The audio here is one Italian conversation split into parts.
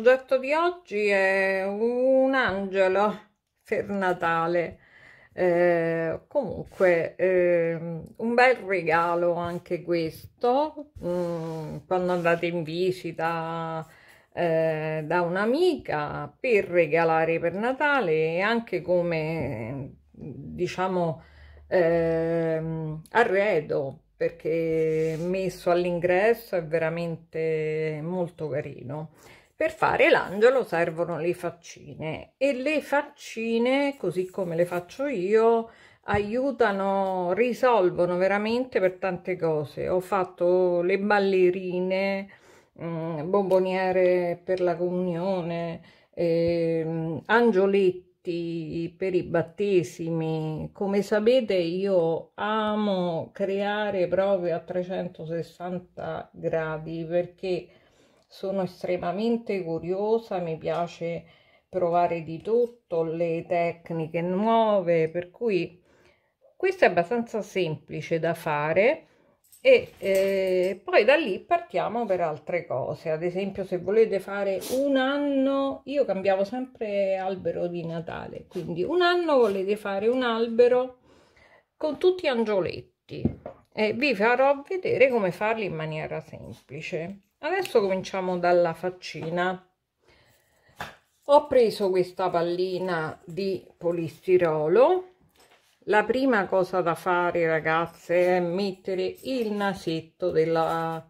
progetto di oggi è un angelo per Natale. Eh, comunque eh, un bel regalo anche questo mm, quando andate in visita eh, da un'amica per regalare per Natale e anche come diciamo ehm, arredo perché messo all'ingresso è veramente molto carino per fare l'angelo servono le faccine e le faccine, così come le faccio io, aiutano, risolvono veramente per tante cose. Ho fatto le ballerine, mh, mm, bomboniere per la comunione, eh, angioletti per i battesimi. Come sapete io amo creare proprio a 360 gradi perché sono estremamente curiosa, mi piace provare di tutto, le tecniche nuove, per cui questo è abbastanza semplice da fare e eh, poi da lì partiamo per altre cose ad esempio se volete fare un anno io cambiavo sempre albero di natale quindi un anno volete fare un albero con tutti gli angioletti e vi farò vedere come farli in maniera semplice adesso cominciamo dalla faccina ho preso questa pallina di polistirolo la prima cosa da fare ragazze è mettere il nasetto della,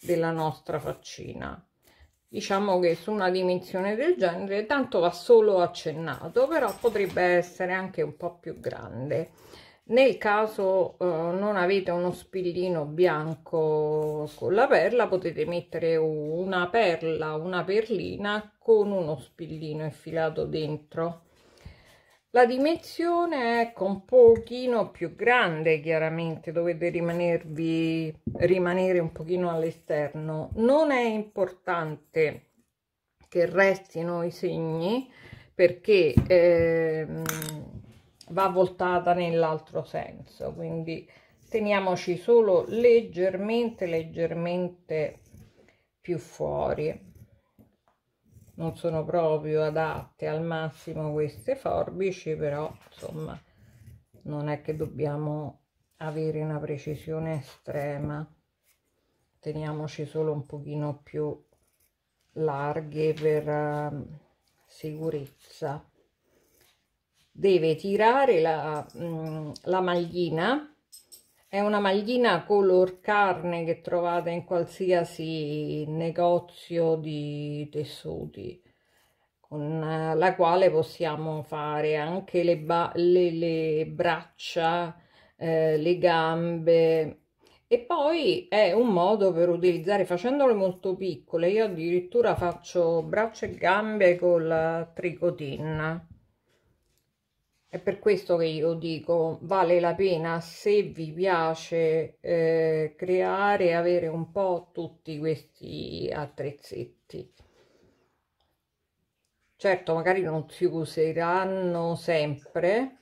della nostra faccina diciamo che su una dimensione del genere tanto va solo accennato però potrebbe essere anche un po più grande nel caso eh, non avete uno spillino bianco con la perla potete mettere una perla una perlina con uno spillino infilato dentro la dimensione è ecco, un pochino più grande chiaramente dovete rimanervi rimanere un pochino all'esterno non è importante che restino i segni perché ehm, va voltata nell'altro senso quindi teniamoci solo leggermente leggermente più fuori non sono proprio adatte al massimo queste forbici però insomma non è che dobbiamo avere una precisione estrema teniamoci solo un pochino più larghe per uh, sicurezza deve tirare la, mh, mm, la maglina è una maglina color carne che trovate in qualsiasi negozio di tessuti, con eh, la quale possiamo fare anche le, le, le braccia, eh, le gambe. E poi è un modo per utilizzare, facendole molto piccole, io addirittura faccio braccia e gambe con la tricotin è per questo che io dico vale la pena se vi piace eh, creare avere un po' tutti questi attrezzetti certo magari non si useranno sempre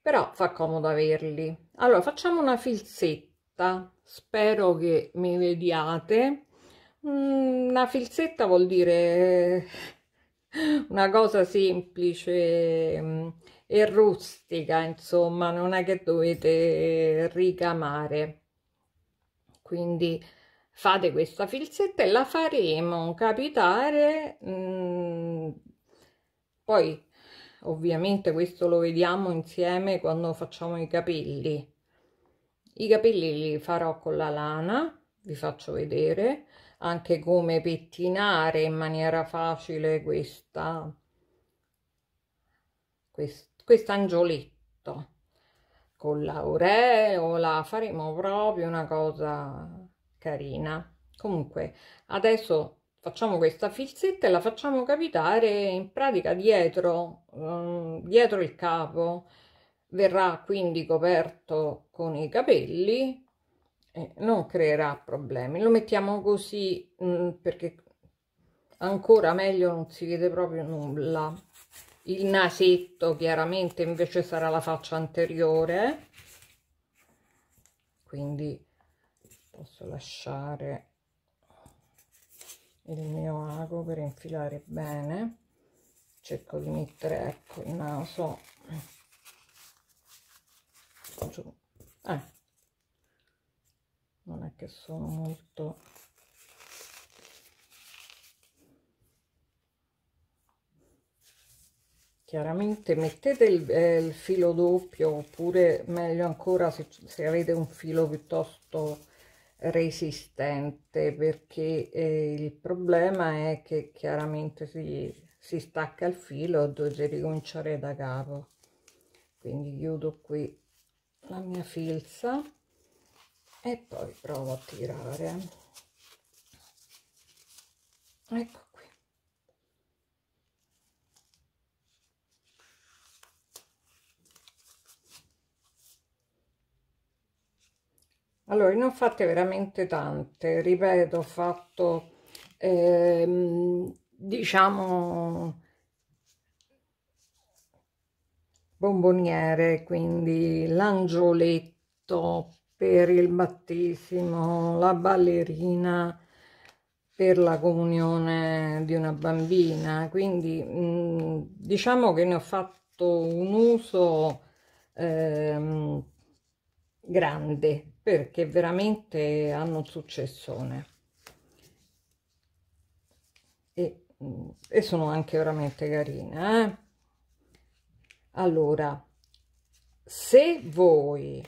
però fa comodo averli allora facciamo una filzetta spero che mi vediate mm, una filzetta vuol dire eh, una cosa semplice mm, e rustica, insomma, non è che dovete ricamare. Quindi fate questa filzetta e la faremo capitare mm. poi ovviamente questo lo vediamo insieme quando facciamo i capelli i capelli li farò con la lana vi faccio vedere anche come pettinare in maniera facile questa questo angioletto con l'aureola faremo proprio una cosa carina comunque adesso facciamo questa filzetta e la facciamo capitare in pratica dietro um, dietro il capo verrà quindi coperto con i capelli eh, non creerà problemi lo mettiamo così mh, mm, perché ancora meglio non si vede proprio nulla il nasetto chiaramente invece sarà la faccia anteriore quindi posso lasciare il mio ago per infilare bene cerco di mettere ecco il naso giù eh. Ah, non è che sono molto chiaramente mettete il, eh, il, filo doppio oppure meglio ancora se, se avete un filo piuttosto resistente perché eh, il problema è che chiaramente si, si stacca il filo e dovete ricominciare da capo quindi chiudo qui la mia filza e poi provo a tirare ecco qui allora ne ho fatte veramente tante ripeto ho fatto ehm, diciamo bomboniere quindi l'angioletto per il battesimo, la ballerina per la comunione di una bambina, quindi mh, mm, diciamo che ne ho fatto un uso ehm, grande perché veramente hanno un successone e, mm, e sono anche veramente carine. Eh? Allora, se voi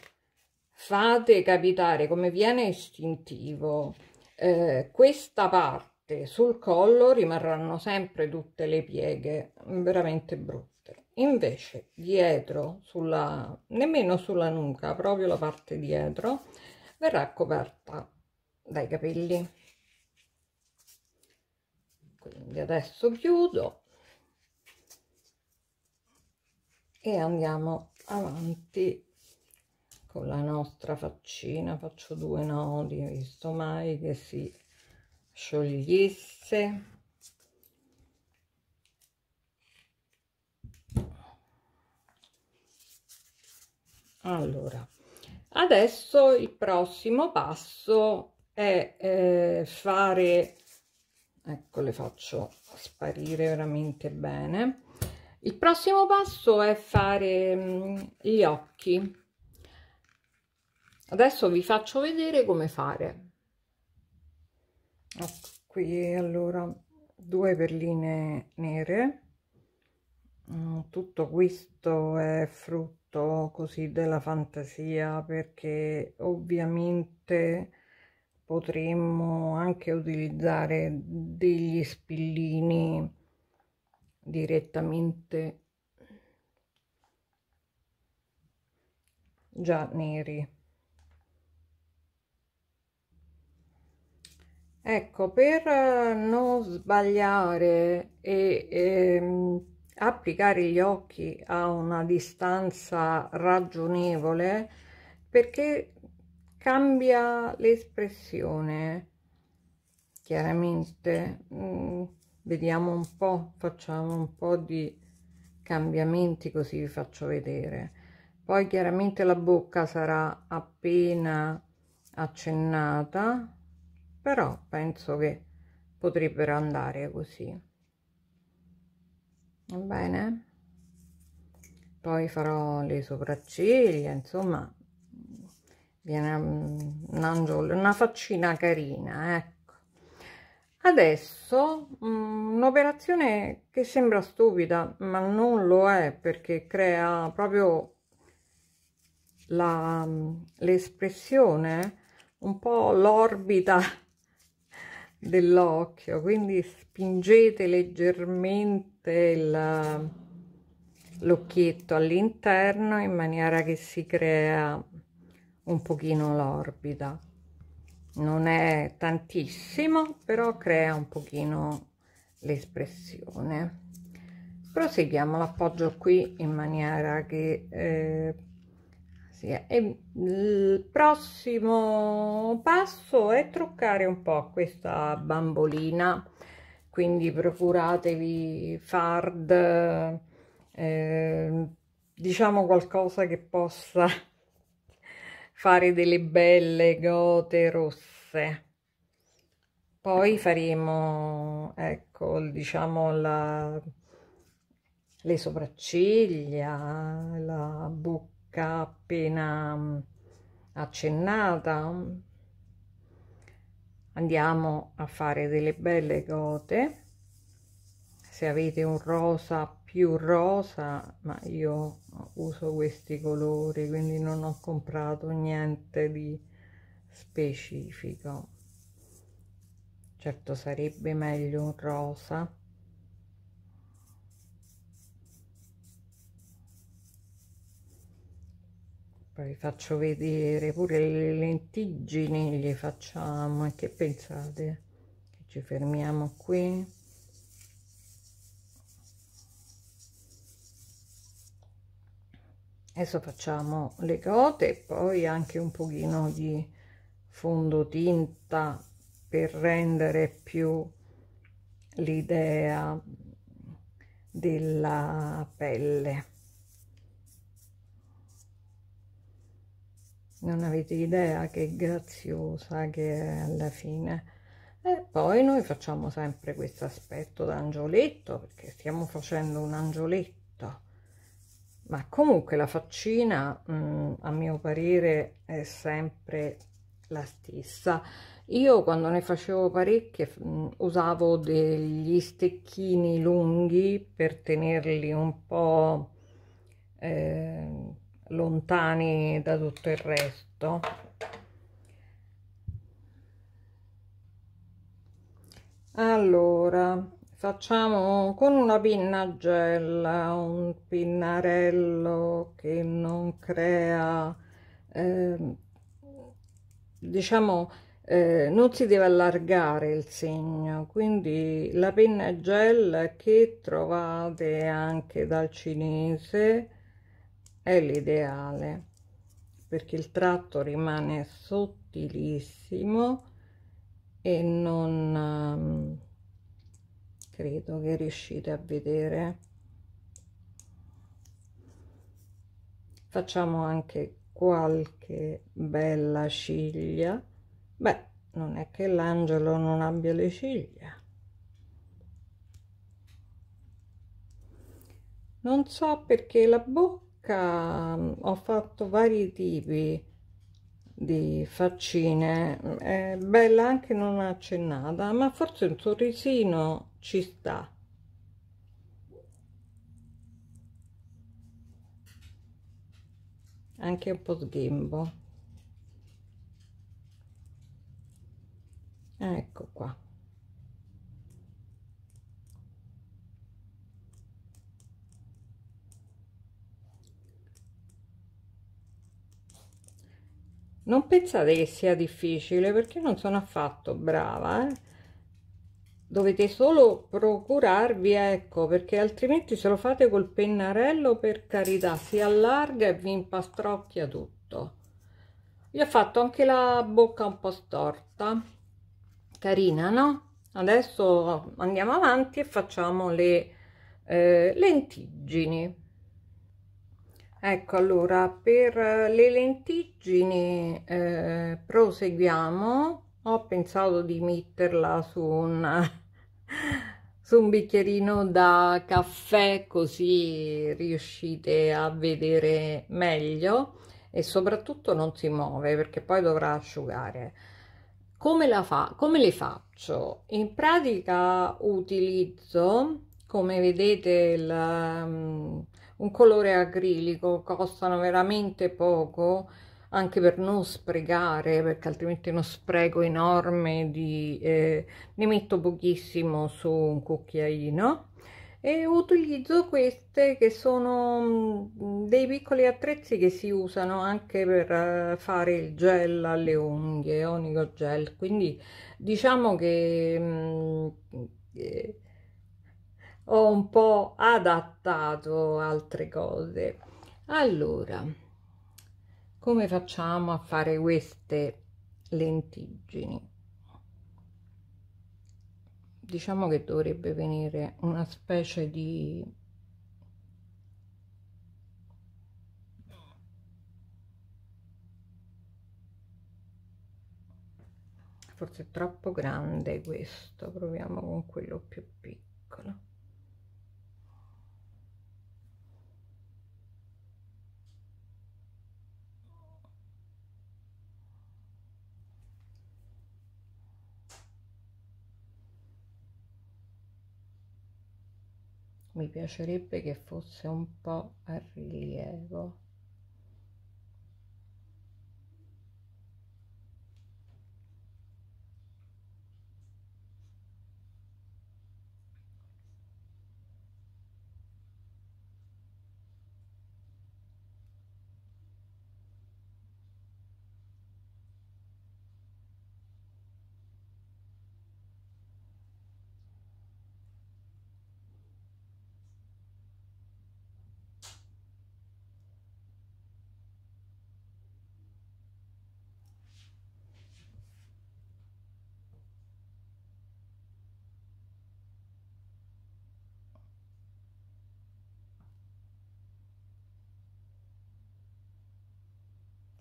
fate capitare come viene istintivo eh, questa parte sul collo rimarranno sempre tutte le pieghe veramente brutte invece dietro sulla nemmeno sulla nuca proprio la parte dietro verrà coperta dai capelli quindi adesso chiudo e andiamo avanti con la nostra faccina faccio due nodi visto mai che si sciogliesse allora adesso il prossimo passo è eh, fare ecco le faccio sparire veramente bene il prossimo passo è fare mh, mm, gli occhi adesso vi faccio vedere come fare ecco qui allora due perline nere mm, tutto questo è frutto così della fantasia perché ovviamente potremmo anche utilizzare degli spillini direttamente già neri Ecco, per eh, non sbagliare e, e, ehm, applicare gli occhi a una distanza ragionevole, perché cambia l'espressione, chiaramente. Mm, vediamo un po', facciamo un po' di cambiamenti così vi faccio vedere. Poi chiaramente la bocca sarà appena accennata però penso che potrebbero andare così va bene poi farò le sopracciglia insomma viene un angelo, una faccina carina ecco adesso mm, un'operazione che sembra stupida ma non lo è perché crea proprio mm, l'espressione un po' l'orbita dell'occhio quindi spingete leggermente l'occhietto all'interno in maniera che si crea un pochino l'orbita non è tantissimo però crea un pochino l'espressione proseguiamo l'appoggio qui in maniera che eh, sì, eh. e mm, il prossimo passo è truccare un po' questa bambolina quindi procuratevi fard eh, diciamo qualcosa che possa fare delle belle gote rosse poi faremo ecco diciamo la, le sopracciglia la bocca tematica appena mm, accennata. Mm. Andiamo a fare delle belle gote. Se avete un rosa più rosa, ma io uso questi colori, quindi non ho comprato niente di specifico. Certo sarebbe meglio un rosa poi faccio vedere pure le lentiggini le facciamo e che pensate che ci fermiamo qui adesso facciamo le cote e poi anche un pochino di fondotinta per rendere più l'idea della pelle non avete idea che graziosa che è alla fine e poi noi facciamo sempre questo aspetto d'angioletto perché stiamo facendo un angioletto ma comunque la faccina mh, mm, a mio parere è sempre la stessa io quando ne facevo parecchie mh, mm, usavo degli stecchini lunghi per tenerli un po' eh, lontani da tutto il resto allora facciamo con una pinna gel un pinnarello che non crea eh, diciamo eh, non si deve allargare il segno quindi la penna gel che trovate anche dal cinese è l'ideale perché il tratto rimane sottilissimo e non ehm, credo che riuscite a vedere facciamo anche qualche bella ciglia beh non è che l'angelo non abbia le ciglia non so perché la bocca tocca mm, ho fatto vari tipi di faccine è bella anche non accennata ma forse un sorrisino ci sta anche un po' sghembo ecco qua non pensate che sia difficile perché non sono affatto brava eh? dovete solo procurarvi ecco perché altrimenti se lo fate col pennarello per carità si allarga e vi impastrocchia tutto gli ho fatto anche la bocca un po' storta carina no? adesso andiamo avanti e facciamo le eh, lentiggini ecco allora per le lentiggini eh, proseguiamo ho pensato di metterla su un su un bicchierino da caffè così riuscite a vedere meglio e soprattutto non si muove perché poi dovrà asciugare come la fa come le faccio in pratica utilizzo come vedete il mm, un colore acrilico costano veramente poco anche per non sprecare perché altrimenti uno spreco enorme di eh, ne metto pochissimo su un cucchiaino e utilizzo queste che sono mm, dei piccoli attrezzi che si usano anche per eh, fare il gel alle unghie onico gel quindi diciamo che mh, mm, eh, ho un po' adattato altre cose. Allora, come facciamo a fare queste lentiggini? Diciamo che dovrebbe venire una specie di forse è troppo grande questo proviamo con quello più piccolo mi piacerebbe che fosse un po' a rilievo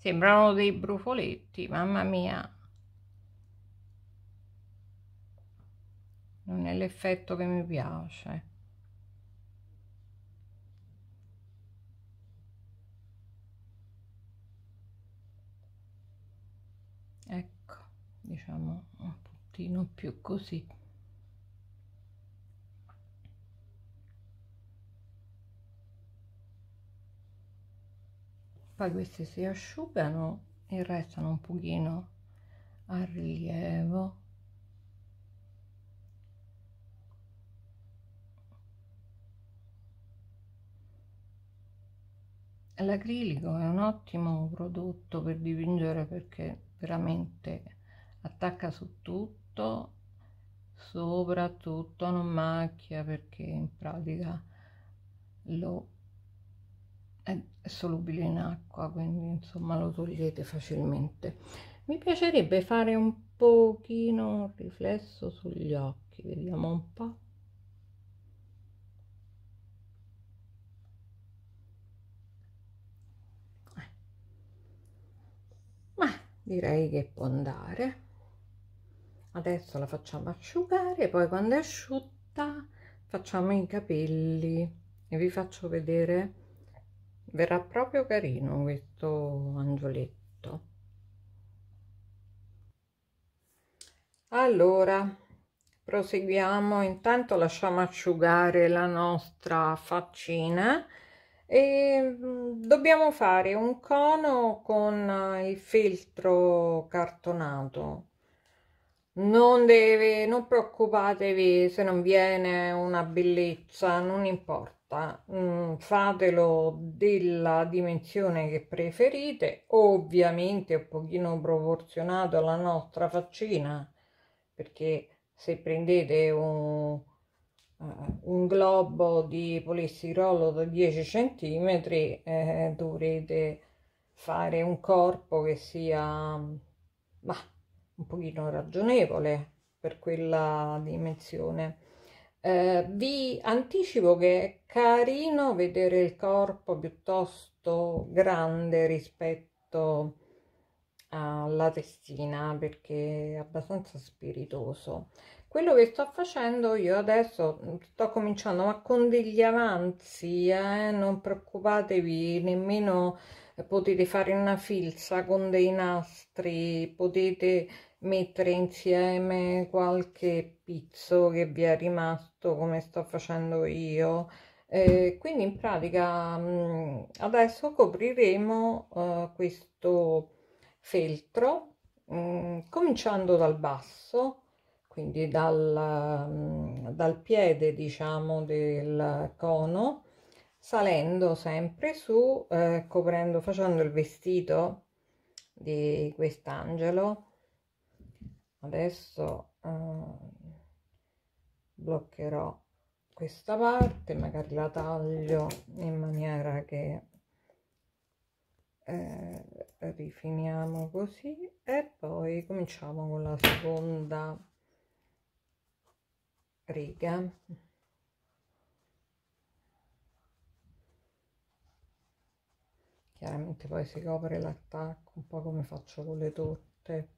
Sembrano dei brufoletti, mamma mia. Non è l'effetto che mi piace. Ecco, diciamo un pochino più così. poi questi si asciugano e restano un pochino a rilievo L'acrilico è un ottimo prodotto per dipingere perché veramente attacca su tutto, soprattutto non macchia perché in pratica lo è solubile in acqua quindi insomma lo togliete facilmente mi piacerebbe fare un pochino un riflesso sugli occhi vediamo un po' eh. direi che può andare adesso la facciamo asciugare poi quando è asciutta facciamo i capelli e vi faccio vedere verrà proprio carino questo angioletto allora proseguiamo intanto lasciamo asciugare la nostra faccina e mm, dobbiamo fare un cono con eh, il filtro cartonato non deve non preoccupatevi se non viene una bellezza non importa volta mh, fatelo della dimensione che preferite ovviamente un pochino proporzionato alla nostra faccina perché se prendete un, uh, un globo di polistirolo da 10 cm eh, dovrete fare un corpo che sia bah, un pochino ragionevole per quella dimensione eh, vi anticipo che è carino vedere il corpo piuttosto grande rispetto alla testina perché è abbastanza spiritoso. Quello che sto facendo io adesso sto cominciando, ma con degli avanzi, eh, non preoccupatevi, nemmeno potete fare una filza con dei nastri, potete mettere insieme qualche pizzo che vi è rimasto come sto facendo io eh, quindi in pratica mh, mm, adesso copriremo eh, questo feltro mh, mm, cominciando dal basso quindi dal, mh, mm, dal piede diciamo del cono salendo sempre su eh, coprendo facendo il vestito di quest'angelo adesso eh, bloccherò questa parte magari la taglio in maniera che eh, rifiniamo così e poi cominciamo con la seconda riga chiaramente poi si copre l'attacco un po' come faccio con le torte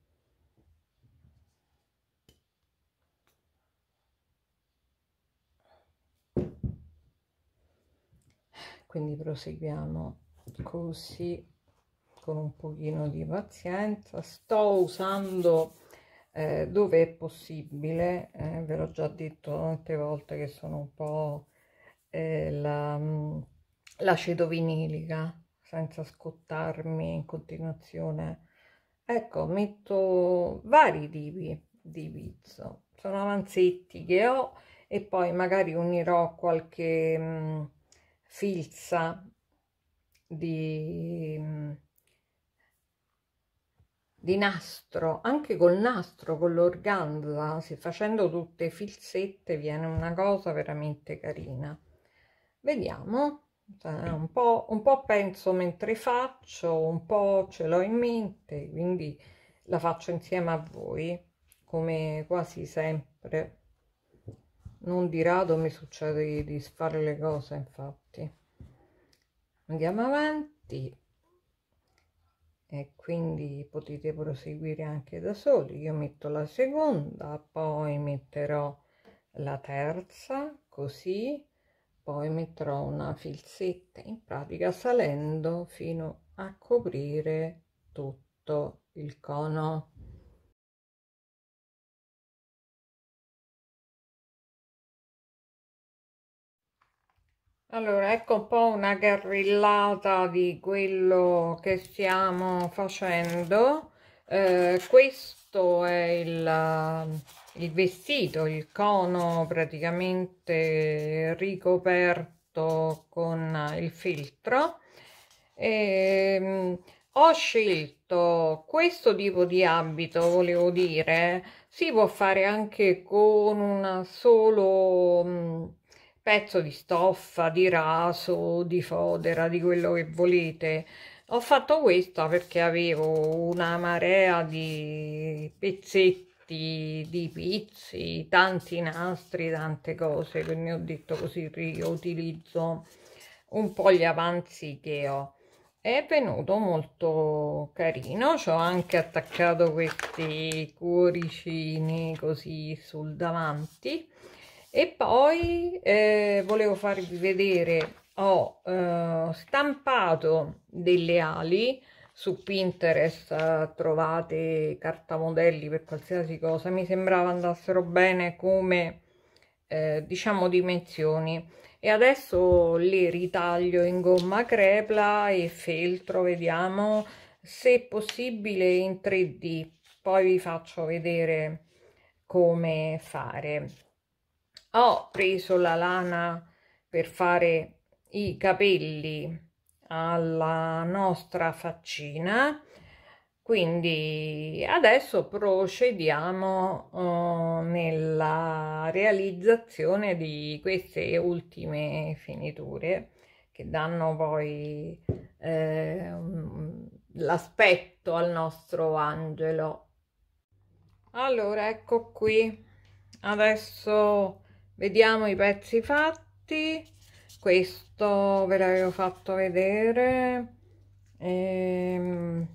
quindi proseguiamo così con un pochino di pazienza sto usando eh, dove è possibile eh, ve l'ho già detto tante volte che sono un po' eh, mm, l'aceto la, vinilica senza scottarmi in continuazione ecco metto vari tipi di pizzo sono avanzetti che ho e poi magari unirò qualche mh, mm, filza di, di nastro, anche col nastro, con l'organza, facendo tutte filzette viene una cosa veramente carina. Vediamo. Eh, un po', un po', penso mentre faccio, un po' ce l'ho in mente, quindi la faccio insieme a voi, come quasi sempre non di rado mi succede di, di fare le cose infatti andiamo avanti e quindi potete proseguire anche da soli io metto la seconda poi metterò la terza così poi metterò una filzetta in pratica salendo fino a coprire tutto il cono Allora, ecco un po' una garrillata di quello che stiamo facendo. Eh, questo è il, eh, il, vestito, il cono praticamente ricoperto con il filtro. E, ehm, ho scelto questo tipo di abito, volevo dire, si può fare anche con una solo mm, pezzo di stoffa, di raso, di fodera, di quello che volete. Ho fatto questa perché avevo una marea di pezzetti, di pizzi, tanti nastri, tante cose, quindi ho detto così riutilizzo un po' gli avanzi che ho è venuto molto carino ci ho anche attaccato questi cuoricini così sul davanti e poi eh, volevo farvi vedere ho eh, stampato delle ali su Pinterest eh, trovate cartamodelli per qualsiasi cosa mi sembrava andassero bene come eh, diciamo dimensioni e adesso le ritaglio in gomma crepla e feltro vediamo se possibile in 3d poi vi faccio vedere come fare ho preso la lana per fare i capelli alla nostra faccina quindi adesso procediamo uh, nella realizzazione di queste ultime finiture che danno poi eh, l'aspetto al nostro angelo allora ecco qui adesso vediamo i pezzi fatti questo ve l'avevo fatto vedere ehm,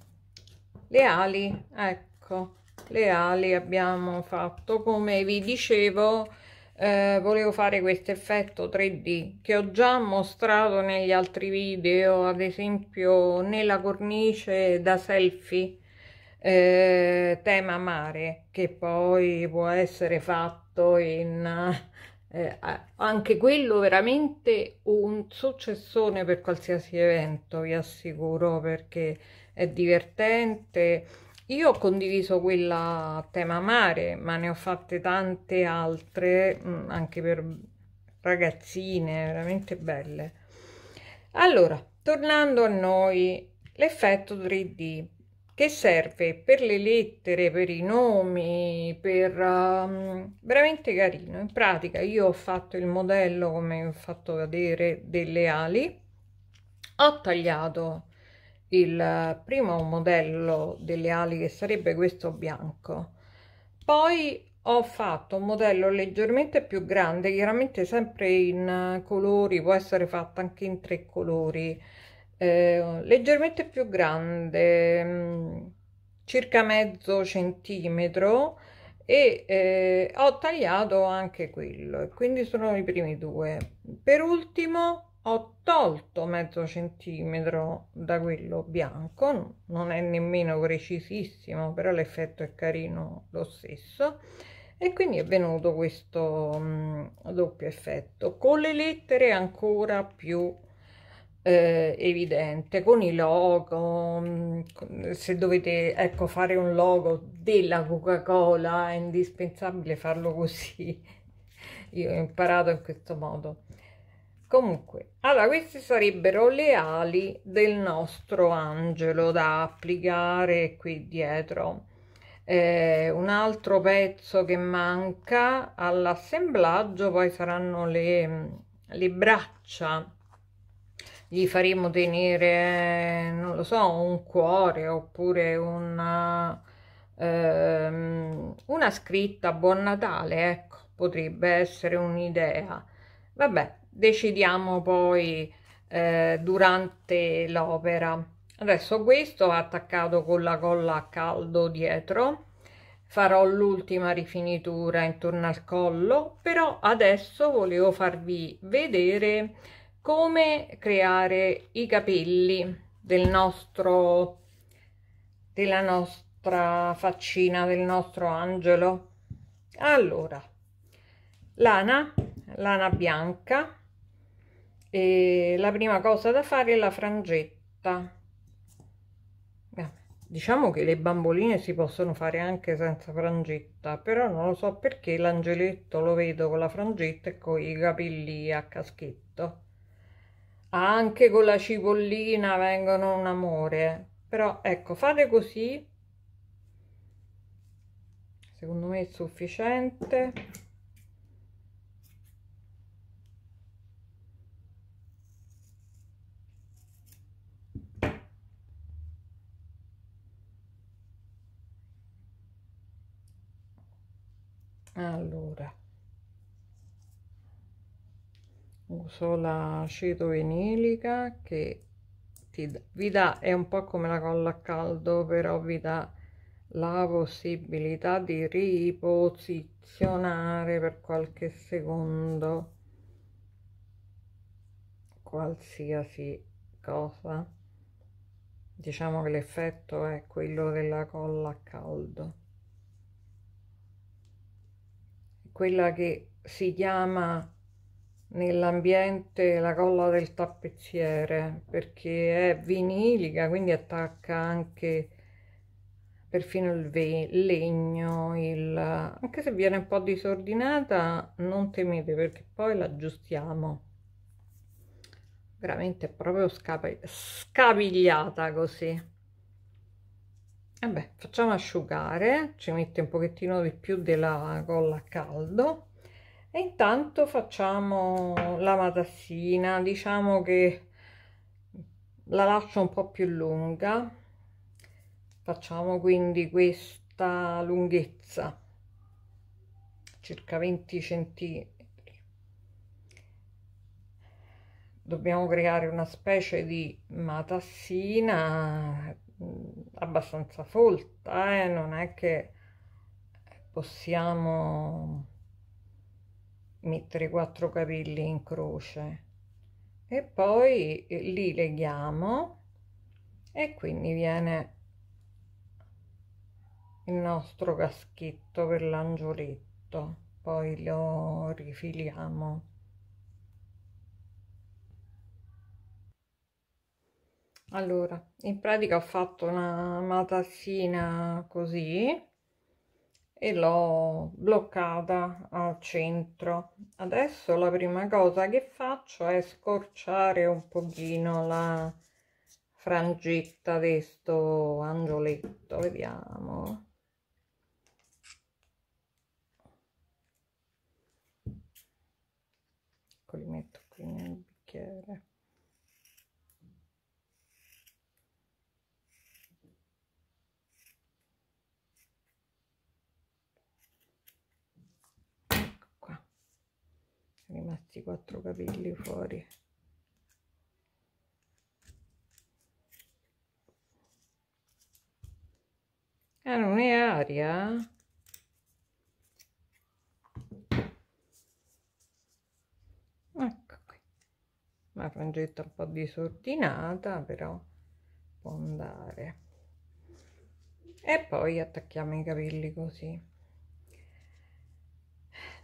le ali ecco le ali abbiamo fatto come vi dicevo eh, volevo fare questo effetto 3d che ho già mostrato negli altri video ad esempio nella cornice da selfie eh, tema mare che poi può essere fatto in eh, anche quello veramente un successone per qualsiasi evento, vi assicuro, perché è divertente. Io ho condiviso quella tema mare, ma ne ho fatte tante altre, mh, mm, anche per ragazzine, veramente belle. Allora, tornando a noi, l'effetto 3D che serve per le lettere, per i nomi, per um, veramente carino. In pratica io ho fatto il modello, come ho fatto vedere, delle ali, ho tagliato il primo modello delle ali che sarebbe questo bianco, poi ho fatto un modello leggermente più grande, chiaramente sempre in colori, può essere fatto anche in tre colori, eh, leggermente più grande, mm, circa mezzo centimetro e eh, ho tagliato anche quello quindi sono i primi due per ultimo ho tolto mezzo centimetro da quello bianco non è nemmeno precisissimo però l'effetto è carino lo stesso e quindi è venuto questo mh, mm, doppio effetto con le lettere ancora più eh, evidente con i logo mm, se dovete ecco fare un logo della coca cola è indispensabile farlo così io ho imparato in questo modo comunque allora queste sarebbero le ali del nostro angelo da applicare qui dietro eh, un altro pezzo che manca all'assemblaggio poi saranno le, mm, le braccia gli faremo tenere, non lo so, un cuore oppure una, ehm, una scritta Buon Natale, ecco, potrebbe essere un'idea. Vabbè, decidiamo poi eh, durante l'opera. Adesso questo attaccato con la colla a caldo dietro, farò l'ultima rifinitura intorno al collo, però adesso volevo farvi vedere come creare i capelli del nostro della nostra faccina del nostro angelo allora lana lana bianca e la prima cosa da fare è la frangetta diciamo che le bamboline si possono fare anche senza frangetta però non lo so perché l'angeletto lo vedo con la frangetta e con i capelli a caschetto anche con la cipollina vengono un amore però ecco fate così secondo me è sufficiente allora uso la cito vinilica che ti, vi dà è un po' come la colla a caldo però vi dà la possibilità di riposizionare per qualche secondo qualsiasi cosa diciamo che l'effetto è quello della colla a caldo quella che si chiama nell'ambiente la colla del tappezziere perché è vinilica quindi attacca anche perfino il legno il... anche se viene un po' disordinata non temete perché poi l'aggiustiamo veramente è proprio scapigliata così vabbè facciamo asciugare ci mette un pochettino di più della colla a caldo e intanto facciamo la matassina diciamo che la lascio un po più lunga facciamo quindi questa lunghezza circa 20 centimetri dobbiamo creare una specie di matassina mm, abbastanza folta eh? non è che possiamo mettere quattro capelli in croce e poi eh, li leghiamo e quindi viene il nostro caschetto per l'angioletto poi lo rifiliamo allora in pratica ho fatto una matassina così e l'ho bloccata al centro adesso la prima cosa che faccio è scorciare un pochino la frangetta di sto angioletto vediamo ecco li metto qui nel bicchiere rimasti quattro capelli fuori ah non è aria? ecco qui una frangetta un po' disordinata però può andare e poi attacchiamo i capelli così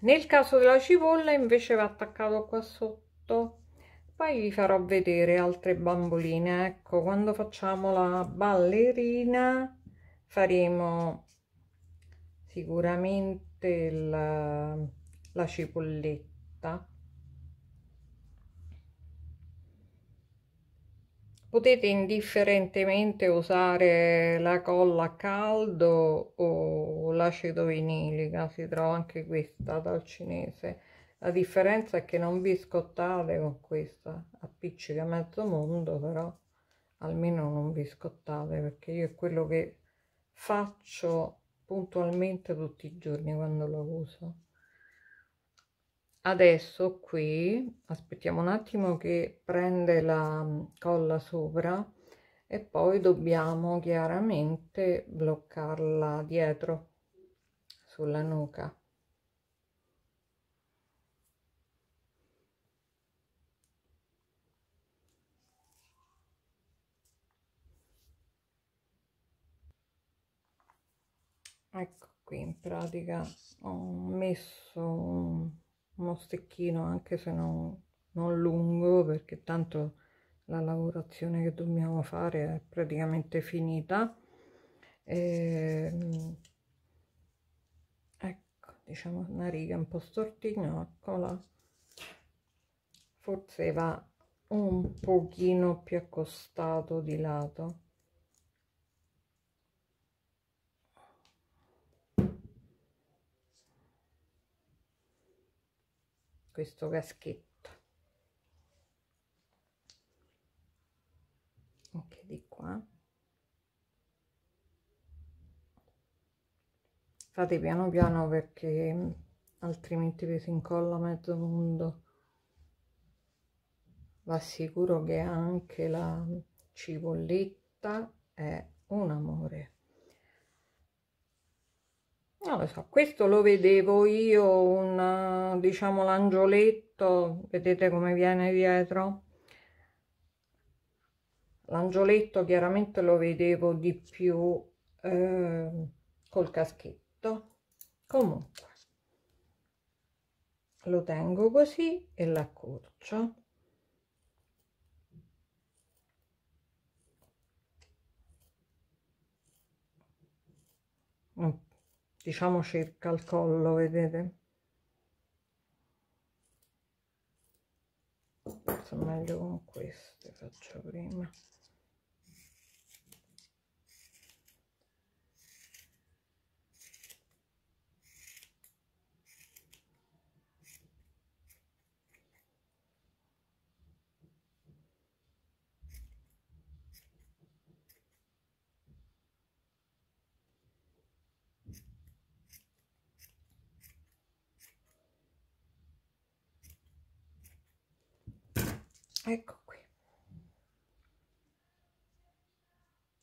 nel caso della cipolla invece va attaccato qua sotto poi vi farò vedere altre bamboline ecco quando facciamo la ballerina faremo sicuramente la, la cipolletta Potete indifferentemente usare la colla a caldo o l'aceto vinilica, si trova anche questa dal cinese. La differenza è che non vi scottate con questa, appiccica mezzo mondo però almeno non vi scottate perché io è quello che faccio puntualmente tutti i giorni quando lo uso adesso qui aspettiamo un attimo che prende la mm, colla sopra e poi dobbiamo chiaramente bloccarla dietro sulla nuca ecco qui in pratica ho messo uno stecchino anche se non, non lungo perché tanto la lavorazione che dobbiamo fare è praticamente finita e, ehm, ecco diciamo una riga un po' stortina eccola forse va un pochino più accostato di lato questo caschetto anche di qua fate piano piano perché altrimenti vi si incolla mezzo mondo vi assicuro che anche la cipolletta è un amore lo so, questo lo vedevo io, un, diciamo l'angioletto, vedete come viene dietro? L'angioletto chiaramente lo vedevo di più eh, col caschetto. Comunque, lo tengo così e l'accorcio. Ok diciamo circa al collo vedete sono meglio con queste faccio prima ecco qui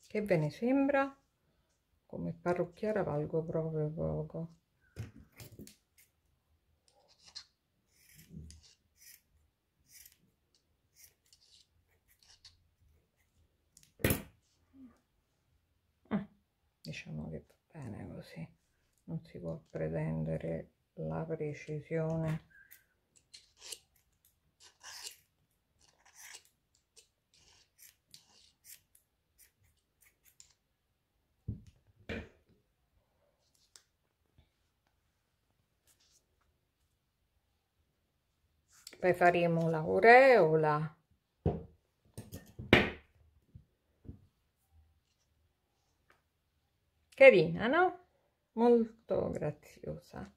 che ve ne sembra come parrucchiera valgo proprio poco ah, diciamo che va bene così non si può pretendere la precisione poi faremo l'aureola carina no molto graziosa